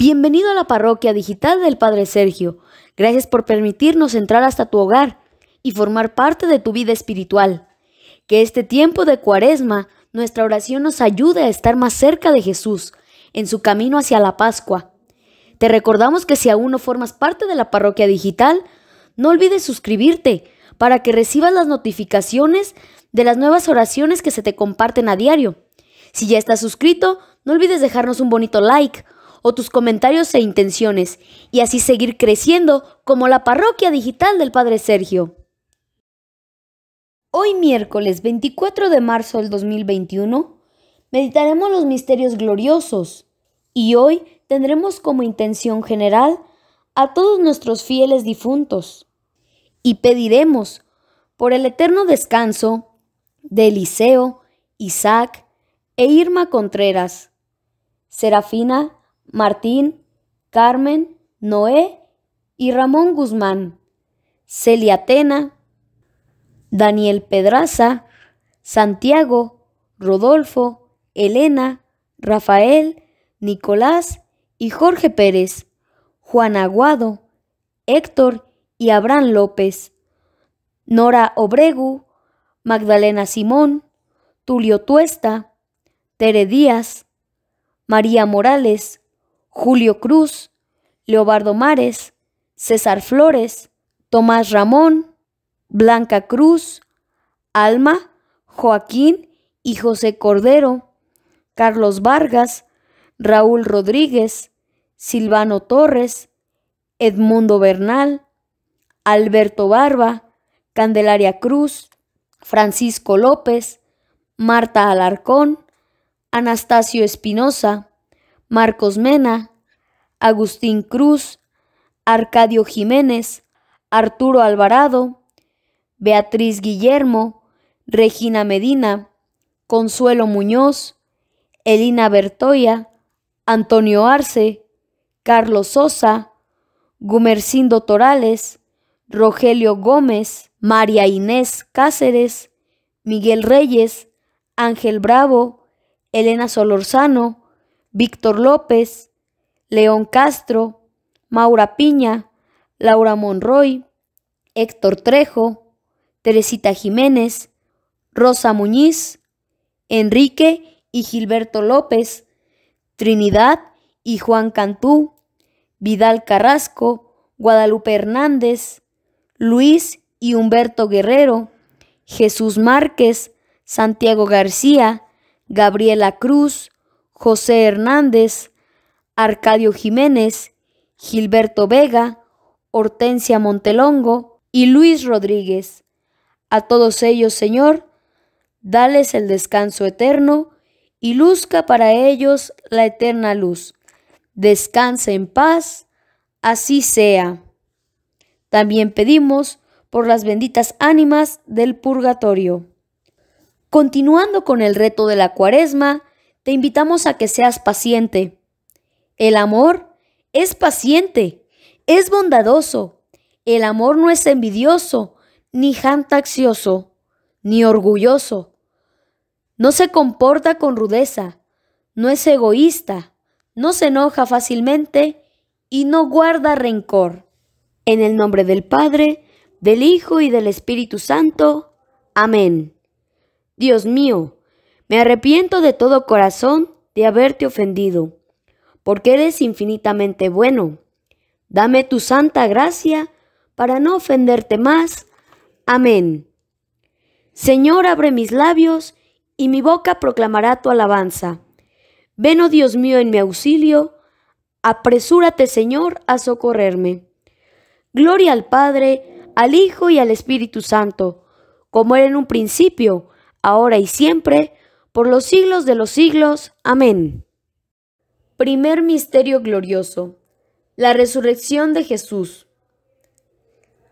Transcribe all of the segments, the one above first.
Bienvenido a la parroquia digital del Padre Sergio. Gracias por permitirnos entrar hasta tu hogar y formar parte de tu vida espiritual. Que este tiempo de cuaresma, nuestra oración nos ayude a estar más cerca de Jesús en su camino hacia la Pascua. Te recordamos que si aún no formas parte de la parroquia digital, no olvides suscribirte para que recibas las notificaciones de las nuevas oraciones que se te comparten a diario. Si ya estás suscrito, no olvides dejarnos un bonito like o tus comentarios e intenciones y así seguir creciendo como la parroquia digital del Padre Sergio. Hoy miércoles 24 de marzo del 2021 meditaremos los misterios gloriosos y hoy tendremos como intención general a todos nuestros fieles difuntos y pediremos por el eterno descanso de Eliseo, Isaac e Irma Contreras, Serafina Martín, Carmen, Noé y Ramón Guzmán, Celia Tena, Daniel Pedraza, Santiago, Rodolfo, Elena, Rafael, Nicolás y Jorge Pérez, Juan Aguado, Héctor y Abraham López, Nora Obregu, Magdalena Simón, Tulio Tuesta, Tere Díaz, María Morales, Julio Cruz, Leobardo Mares, César Flores, Tomás Ramón, Blanca Cruz, Alma, Joaquín y José Cordero, Carlos Vargas, Raúl Rodríguez, Silvano Torres, Edmundo Bernal, Alberto Barba, Candelaria Cruz, Francisco López, Marta Alarcón, Anastasio Espinosa, Marcos Mena, Agustín Cruz, Arcadio Jiménez, Arturo Alvarado, Beatriz Guillermo, Regina Medina, Consuelo Muñoz, Elina Bertoya, Antonio Arce, Carlos Sosa, Gumercindo Torales, Rogelio Gómez, María Inés Cáceres, Miguel Reyes, Ángel Bravo, Elena Solorzano, Víctor López, León Castro, Maura Piña, Laura Monroy, Héctor Trejo, Teresita Jiménez, Rosa Muñiz, Enrique y Gilberto López, Trinidad y Juan Cantú, Vidal Carrasco, Guadalupe Hernández, Luis y Humberto Guerrero, Jesús Márquez, Santiago García, Gabriela Cruz, José Hernández, Arcadio Jiménez, Gilberto Vega, Hortensia Montelongo y Luis Rodríguez. A todos ellos, Señor, dales el descanso eterno y luzca para ellos la eterna luz. Descanse en paz, así sea. También pedimos por las benditas ánimas del purgatorio. Continuando con el reto de la cuaresma, te invitamos a que seas paciente. El amor es paciente, es bondadoso. El amor no es envidioso, ni jantaxioso, ni orgulloso. No se comporta con rudeza, no es egoísta, no se enoja fácilmente y no guarda rencor. En el nombre del Padre, del Hijo y del Espíritu Santo. Amén. Dios mío, me arrepiento de todo corazón de haberte ofendido, porque eres infinitamente bueno. Dame tu santa gracia para no ofenderte más. Amén. Señor, abre mis labios, y mi boca proclamará tu alabanza. Ven, oh Dios mío, en mi auxilio. Apresúrate, Señor, a socorrerme. Gloria al Padre, al Hijo y al Espíritu Santo, como era en un principio, ahora y siempre, por los siglos de los siglos. Amén. Primer Misterio Glorioso. La Resurrección de Jesús.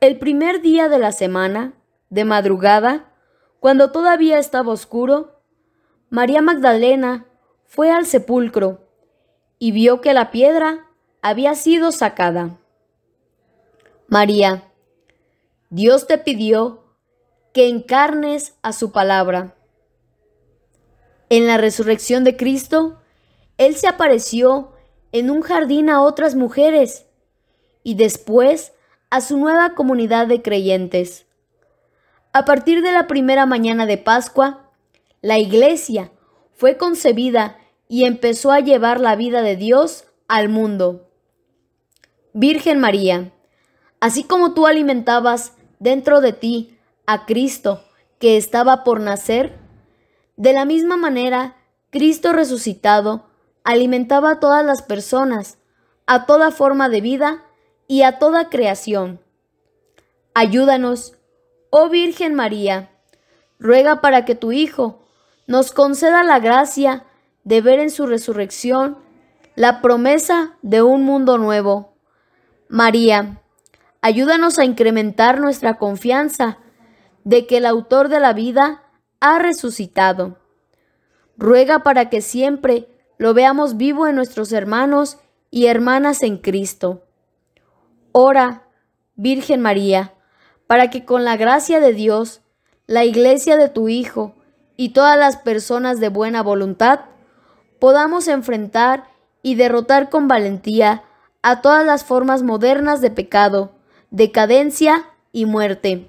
El primer día de la semana, de madrugada, cuando todavía estaba oscuro, María Magdalena fue al sepulcro y vio que la piedra había sido sacada. María, Dios te pidió que encarnes a su palabra en la resurrección de Cristo, Él se apareció en un jardín a otras mujeres y después a su nueva comunidad de creyentes. A partir de la primera mañana de Pascua, la iglesia fue concebida y empezó a llevar la vida de Dios al mundo. Virgen María, así como tú alimentabas dentro de ti a Cristo que estaba por nacer, de la misma manera, Cristo resucitado alimentaba a todas las personas, a toda forma de vida y a toda creación. Ayúdanos, oh Virgen María, ruega para que tu Hijo nos conceda la gracia de ver en su resurrección la promesa de un mundo nuevo. María, ayúdanos a incrementar nuestra confianza de que el autor de la vida ha resucitado. Ruega para que siempre lo veamos vivo en nuestros hermanos y hermanas en Cristo. Ora, Virgen María, para que con la gracia de Dios, la iglesia de tu Hijo y todas las personas de buena voluntad, podamos enfrentar y derrotar con valentía a todas las formas modernas de pecado, decadencia y muerte.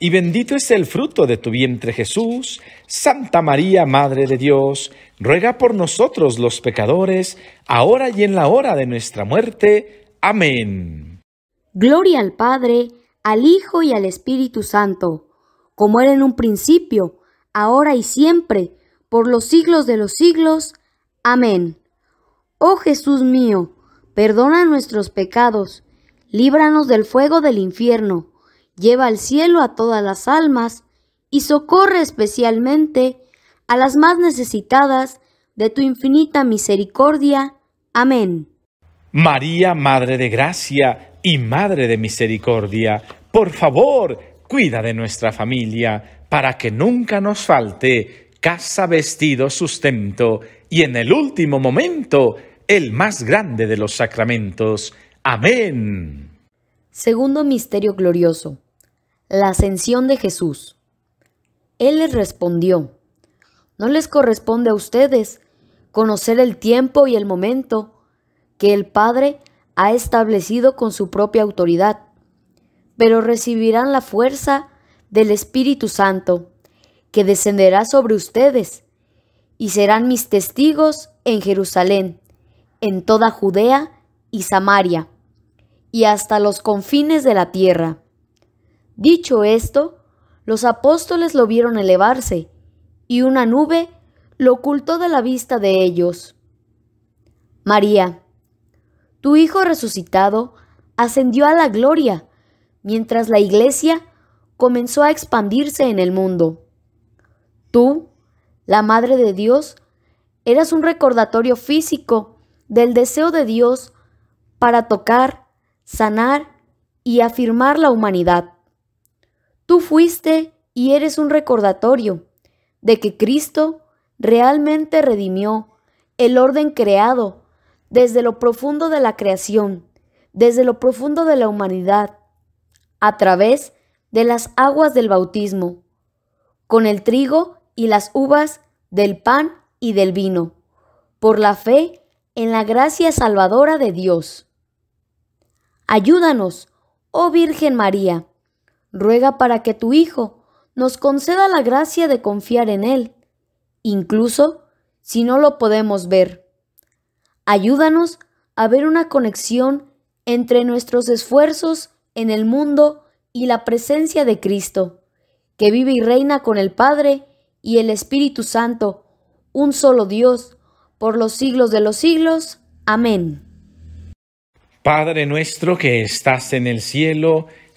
y bendito es el fruto de tu vientre Jesús. Santa María, Madre de Dios, ruega por nosotros los pecadores, ahora y en la hora de nuestra muerte. Amén. Gloria al Padre, al Hijo y al Espíritu Santo, como era en un principio, ahora y siempre, por los siglos de los siglos. Amén. Oh Jesús mío, perdona nuestros pecados, líbranos del fuego del infierno lleva al cielo a todas las almas y socorre especialmente a las más necesitadas de tu infinita misericordia. Amén. María, Madre de Gracia y Madre de Misericordia, por favor, cuida de nuestra familia para que nunca nos falte casa, vestido, sustento y en el último momento el más grande de los sacramentos. Amén. Segundo Misterio Glorioso la ascensión de Jesús. Él les respondió, no les corresponde a ustedes conocer el tiempo y el momento que el Padre ha establecido con su propia autoridad, pero recibirán la fuerza del Espíritu Santo, que descenderá sobre ustedes, y serán mis testigos en Jerusalén, en toda Judea y Samaria, y hasta los confines de la tierra. Dicho esto, los apóstoles lo vieron elevarse, y una nube lo ocultó de la vista de ellos. María, tu Hijo resucitado ascendió a la gloria, mientras la iglesia comenzó a expandirse en el mundo. Tú, la Madre de Dios, eras un recordatorio físico del deseo de Dios para tocar, sanar y afirmar la humanidad. Tú fuiste y eres un recordatorio de que Cristo realmente redimió el orden creado desde lo profundo de la creación, desde lo profundo de la humanidad, a través de las aguas del bautismo, con el trigo y las uvas del pan y del vino, por la fe en la gracia salvadora de Dios. Ayúdanos, oh Virgen María, ruega para que tu Hijo nos conceda la gracia de confiar en Él, incluso si no lo podemos ver. Ayúdanos a ver una conexión entre nuestros esfuerzos en el mundo y la presencia de Cristo, que vive y reina con el Padre y el Espíritu Santo, un solo Dios, por los siglos de los siglos. Amén. Padre nuestro que estás en el cielo,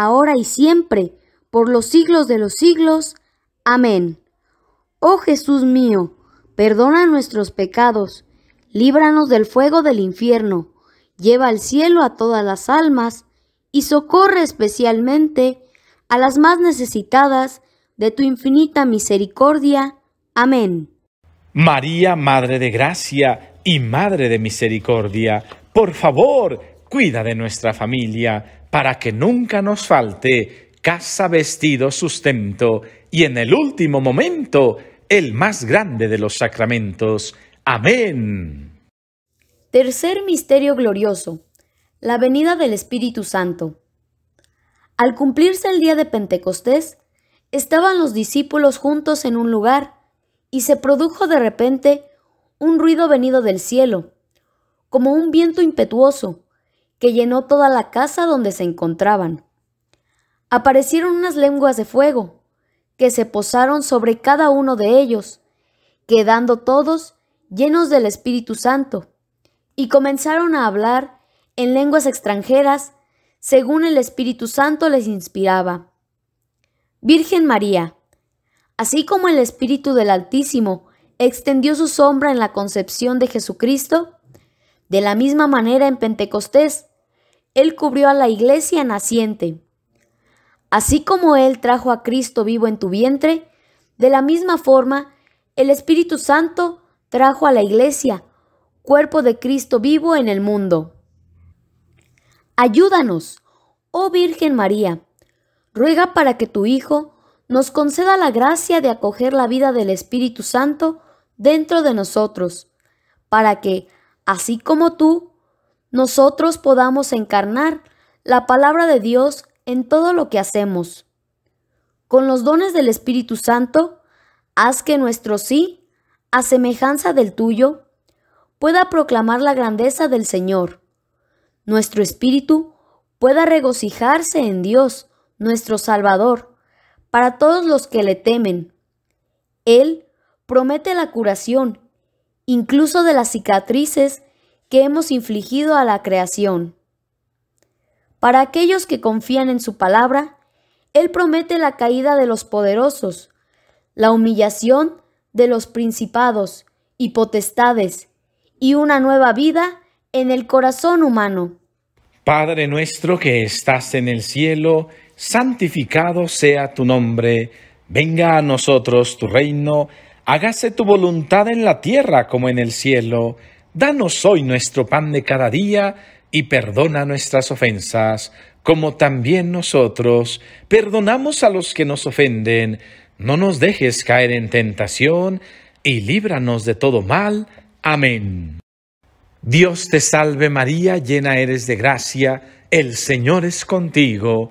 ahora y siempre, por los siglos de los siglos. Amén. Oh Jesús mío, perdona nuestros pecados, líbranos del fuego del infierno, lleva al cielo a todas las almas y socorre especialmente a las más necesitadas de tu infinita misericordia. Amén. María, Madre de Gracia y Madre de Misericordia, por favor, cuida de nuestra familia para que nunca nos falte casa, vestido, sustento y en el último momento el más grande de los sacramentos. Amén. Tercer misterio glorioso. La venida del Espíritu Santo. Al cumplirse el día de Pentecostés, estaban los discípulos juntos en un lugar, y se produjo de repente un ruido venido del cielo, como un viento impetuoso, que llenó toda la casa donde se encontraban. Aparecieron unas lenguas de fuego, que se posaron sobre cada uno de ellos, quedando todos llenos del Espíritu Santo, y comenzaron a hablar en lenguas extranjeras, según el Espíritu Santo les inspiraba. Virgen María, así como el Espíritu del Altísimo extendió su sombra en la concepción de Jesucristo, de la misma manera en Pentecostés él cubrió a la iglesia naciente. Así como Él trajo a Cristo vivo en tu vientre, de la misma forma, el Espíritu Santo trajo a la iglesia, cuerpo de Cristo vivo en el mundo. Ayúdanos, oh Virgen María, ruega para que tu Hijo nos conceda la gracia de acoger la vida del Espíritu Santo dentro de nosotros, para que, así como tú, nosotros podamos encarnar la palabra de Dios en todo lo que hacemos. Con los dones del Espíritu Santo, haz que nuestro sí, a semejanza del tuyo, pueda proclamar la grandeza del Señor. Nuestro espíritu pueda regocijarse en Dios, nuestro Salvador, para todos los que le temen. Él promete la curación, incluso de las cicatrices que hemos infligido a la creación. Para aquellos que confían en su palabra, Él promete la caída de los poderosos, la humillación de los principados y potestades, y una nueva vida en el corazón humano. Padre nuestro que estás en el cielo, santificado sea tu nombre, venga a nosotros tu reino, hágase tu voluntad en la tierra como en el cielo. Danos hoy nuestro pan de cada día y perdona nuestras ofensas, como también nosotros perdonamos a los que nos ofenden. No nos dejes caer en tentación y líbranos de todo mal. Amén. Dios te salve María, llena eres de gracia, el Señor es contigo.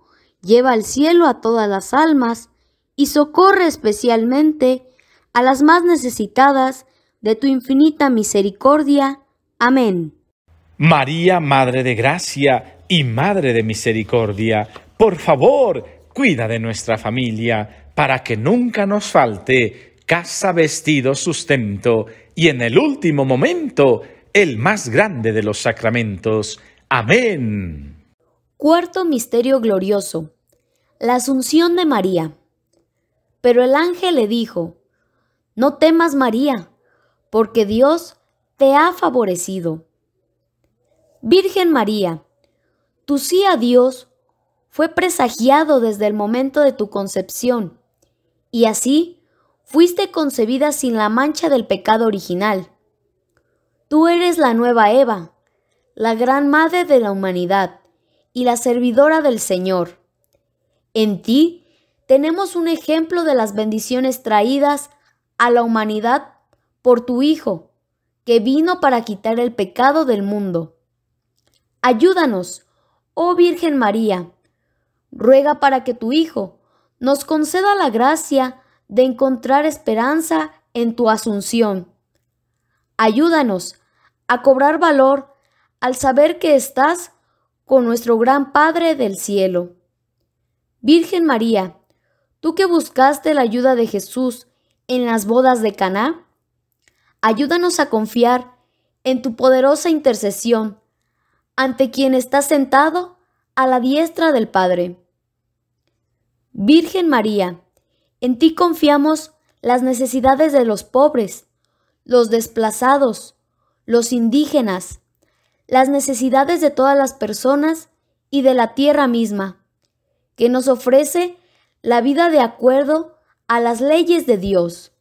lleva al cielo a todas las almas y socorre especialmente a las más necesitadas de tu infinita misericordia. Amén. María, Madre de Gracia y Madre de Misericordia, por favor, cuida de nuestra familia para que nunca nos falte casa, vestido, sustento y en el último momento el más grande de los sacramentos. Amén. Cuarto misterio glorioso. La asunción de María. Pero el ángel le dijo, No temas María, porque Dios te ha favorecido. Virgen María, tu sí a Dios fue presagiado desde el momento de tu concepción, y así fuiste concebida sin la mancha del pecado original. Tú eres la nueva Eva, la gran madre de la humanidad y la servidora del Señor. En ti tenemos un ejemplo de las bendiciones traídas a la humanidad por tu Hijo, que vino para quitar el pecado del mundo. Ayúdanos, oh Virgen María, ruega para que tu Hijo nos conceda la gracia de encontrar esperanza en tu asunción. Ayúdanos a cobrar valor al saber que estás con nuestro gran Padre del cielo. Virgen María, tú que buscaste la ayuda de Jesús en las bodas de Caná, ayúdanos a confiar en tu poderosa intercesión ante quien está sentado a la diestra del Padre. Virgen María, en ti confiamos las necesidades de los pobres, los desplazados, los indígenas, las necesidades de todas las personas y de la tierra misma, que nos ofrece la vida de acuerdo a las leyes de Dios.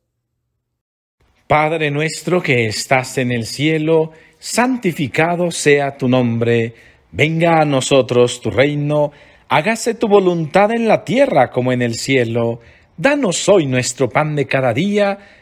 Padre nuestro que estás en el cielo, santificado sea tu nombre, venga a nosotros tu reino, hágase tu voluntad en la tierra como en el cielo, danos hoy nuestro pan de cada día,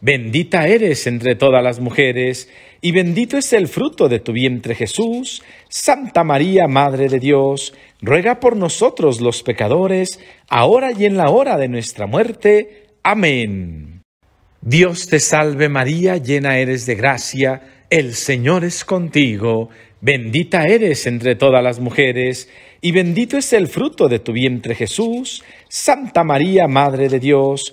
Bendita eres entre todas las mujeres, y bendito es el fruto de tu vientre Jesús. Santa María, Madre de Dios, ruega por nosotros los pecadores, ahora y en la hora de nuestra muerte. Amén. Dios te salve María, llena eres de gracia, el Señor es contigo, bendita eres entre todas las mujeres, y bendito es el fruto de tu vientre Jesús. Santa María, Madre de Dios,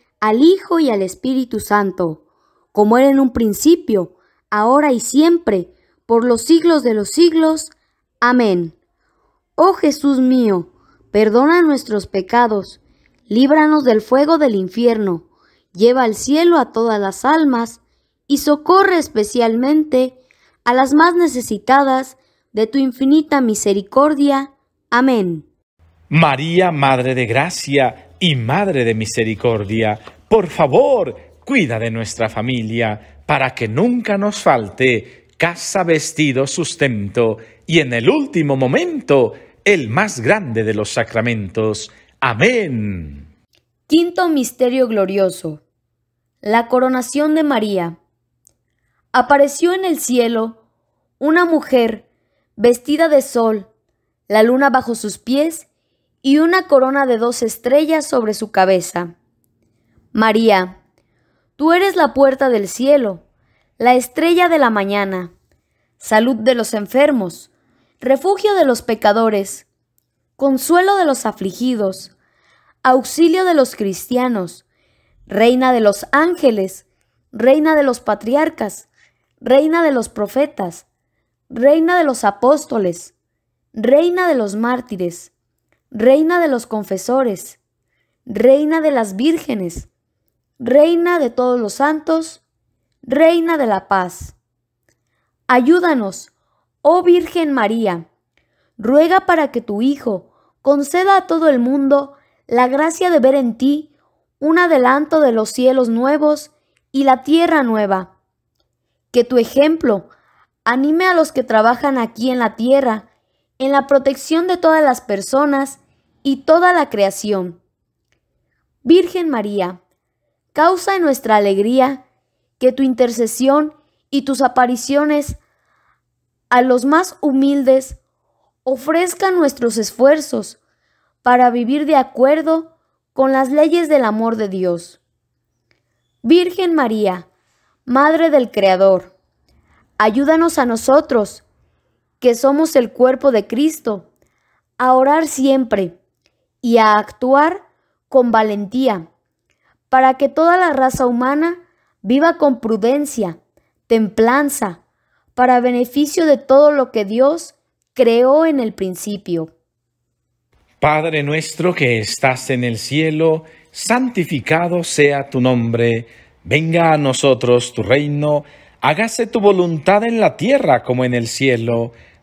al Hijo y al Espíritu Santo, como era en un principio, ahora y siempre, por los siglos de los siglos. Amén. Oh Jesús mío, perdona nuestros pecados, líbranos del fuego del infierno, lleva al cielo a todas las almas y socorre especialmente a las más necesitadas de tu infinita misericordia. Amén. María, Madre de Gracia, y Madre de Misericordia, por favor, cuida de nuestra familia, para que nunca nos falte casa, vestido, sustento, y en el último momento, el más grande de los sacramentos. Amén. Quinto Misterio Glorioso. La coronación de María. Apareció en el cielo una mujer vestida de sol, la luna bajo sus pies y una corona de dos estrellas sobre su cabeza. María, tú eres la puerta del cielo, la estrella de la mañana, salud de los enfermos, refugio de los pecadores, consuelo de los afligidos, auxilio de los cristianos, reina de los ángeles, reina de los patriarcas, reina de los profetas, reina de los apóstoles, reina de los mártires, reina de los confesores, reina de las vírgenes, reina de todos los santos, reina de la paz. Ayúdanos, oh Virgen María, ruega para que tu Hijo conceda a todo el mundo la gracia de ver en ti un adelanto de los cielos nuevos y la tierra nueva. Que tu ejemplo anime a los que trabajan aquí en la tierra, en la protección de todas las personas y toda la creación. Virgen María, causa en nuestra alegría que tu intercesión y tus apariciones a los más humildes ofrezcan nuestros esfuerzos para vivir de acuerdo con las leyes del amor de Dios. Virgen María, Madre del Creador, ayúdanos a nosotros, que somos el cuerpo de Cristo, a orar siempre y a actuar con valentía, para que toda la raza humana viva con prudencia, templanza, para beneficio de todo lo que Dios creó en el principio. Padre nuestro que estás en el cielo, santificado sea tu nombre, venga a nosotros tu reino, hágase tu voluntad en la tierra como en el cielo.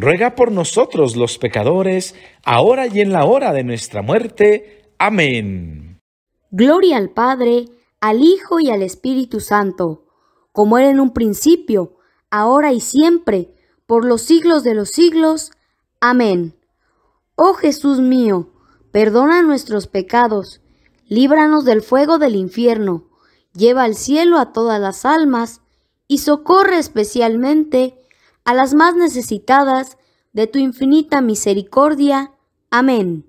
ruega por nosotros los pecadores, ahora y en la hora de nuestra muerte. Amén. Gloria al Padre, al Hijo y al Espíritu Santo, como era en un principio, ahora y siempre, por los siglos de los siglos. Amén. Oh Jesús mío, perdona nuestros pecados, líbranos del fuego del infierno, lleva al cielo a todas las almas, y socorre especialmente a a las más necesitadas de tu infinita misericordia. Amén.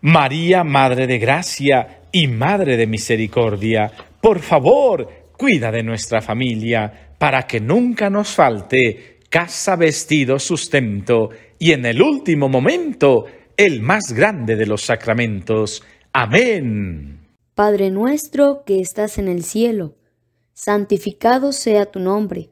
María, Madre de Gracia y Madre de Misericordia, por favor, cuida de nuestra familia, para que nunca nos falte casa, vestido, sustento y en el último momento, el más grande de los sacramentos. Amén. Padre nuestro que estás en el cielo, santificado sea tu nombre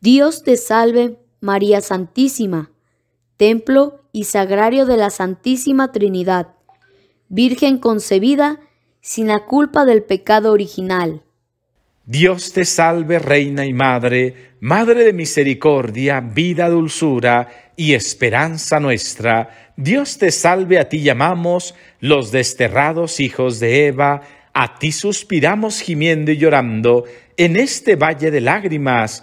Dios te salve, María Santísima, templo y sagrario de la Santísima Trinidad, Virgen concebida sin la culpa del pecado original. Dios te salve, Reina y Madre, Madre de misericordia, vida, dulzura y esperanza nuestra. Dios te salve, a ti llamamos los desterrados hijos de Eva, a ti suspiramos gimiendo y llorando en este valle de lágrimas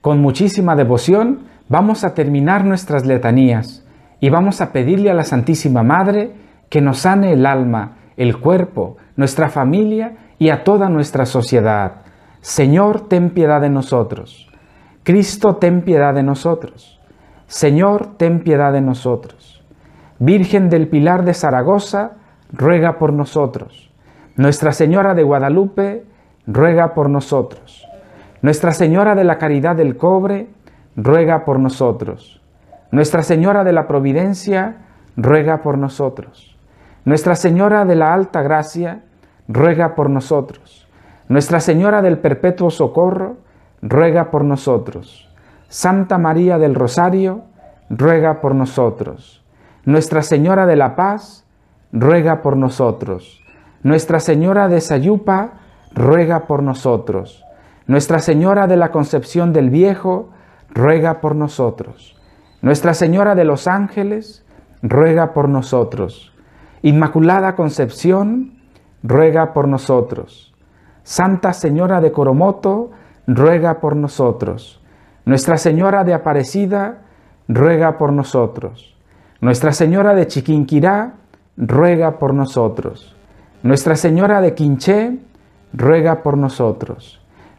Con muchísima devoción vamos a terminar nuestras letanías y vamos a pedirle a la Santísima Madre que nos sane el alma, el cuerpo, nuestra familia y a toda nuestra sociedad. Señor, ten piedad de nosotros. Cristo, ten piedad de nosotros. Señor, ten piedad de nosotros. Virgen del Pilar de Zaragoza, ruega por nosotros. Nuestra Señora de Guadalupe, ruega por nosotros. Nuestra Señora de la Caridad del Cobre ruega por nosotros. Nuestra Señora de la Providencia ruega por nosotros. Nuestra Señora de la Alta Gracia ruega por nosotros. Nuestra Señora del Perpetuo Socorro ruega por nosotros. Santa María del Rosario ruega por nosotros. Nuestra Señora de la Paz ruega por nosotros. Nuestra Señora de Sayupa ruega por nosotros. Nuestra Señora de la Concepción del Viejo, ruega por nosotros. Nuestra Señora de los Ángeles, ruega por nosotros. Inmaculada Concepción, ruega por nosotros. Santa Señora de Coromoto, ruega por nosotros. Nuestra Señora de Aparecida, ruega por nosotros. Nuestra Señora de Chiquinquirá, ruega por nosotros. Nuestra Señora de Quinché, ruega por nosotros.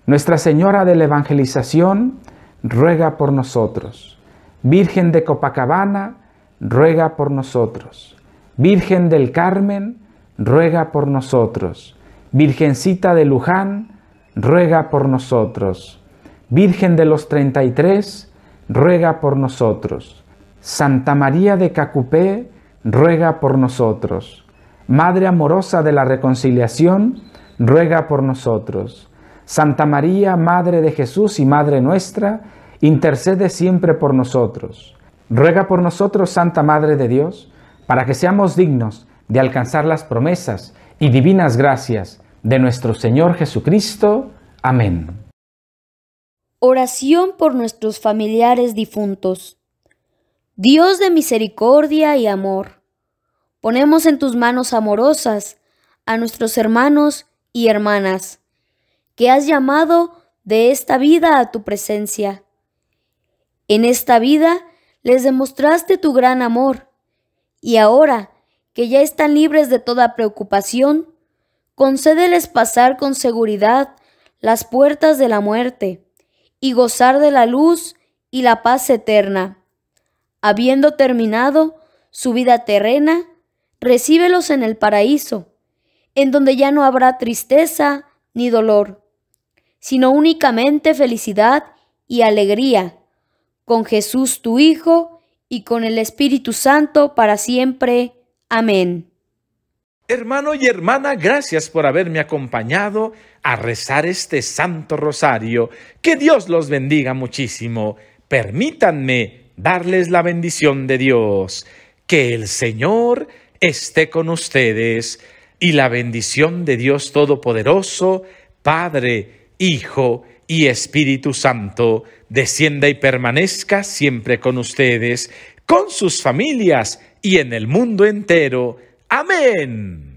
Nuestra Señora de la Evangelización, ruega por nosotros. Virgen de Copacabana, ruega por nosotros. Virgen del Carmen, ruega por nosotros. Virgencita de Luján, ruega por nosotros. Virgen de los 33, ruega por nosotros. Santa María de Cacupé, ruega por nosotros. Madre amorosa de la reconciliación, ruega por nosotros. Santa María, Madre de Jesús y Madre nuestra, intercede siempre por nosotros. Ruega por nosotros, Santa Madre de Dios, para que seamos dignos de alcanzar las promesas y divinas gracias de nuestro Señor Jesucristo. Amén. Oración por nuestros familiares difuntos. Dios de misericordia y amor, ponemos en tus manos amorosas a nuestros hermanos y hermanas que has llamado de esta vida a tu presencia. En esta vida les demostraste tu gran amor, y ahora que ya están libres de toda preocupación, concédeles pasar con seguridad las puertas de la muerte y gozar de la luz y la paz eterna. Habiendo terminado su vida terrena, recíbelos en el paraíso, en donde ya no habrá tristeza ni dolor sino únicamente felicidad y alegría, con Jesús tu Hijo y con el Espíritu Santo para siempre. Amén. Hermano y hermana, gracias por haberme acompañado a rezar este Santo Rosario. Que Dios los bendiga muchísimo. Permítanme darles la bendición de Dios. Que el Señor esté con ustedes y la bendición de Dios Todopoderoso, Padre, Hijo y Espíritu Santo, descienda y permanezca siempre con ustedes, con sus familias y en el mundo entero. Amén.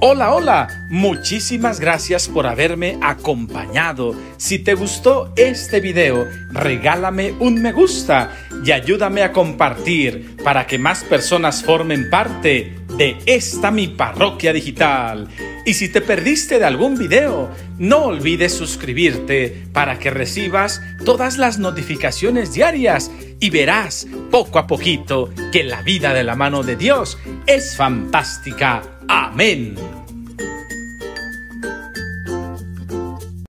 Hola, hola, muchísimas gracias por haberme acompañado. Si te gustó este video, regálame un me gusta y ayúdame a compartir para que más personas formen parte de esta mi parroquia digital. Y si te perdiste de algún video, no olvides suscribirte para que recibas todas las notificaciones diarias y verás poco a poquito que la vida de la mano de Dios es fantástica Amén.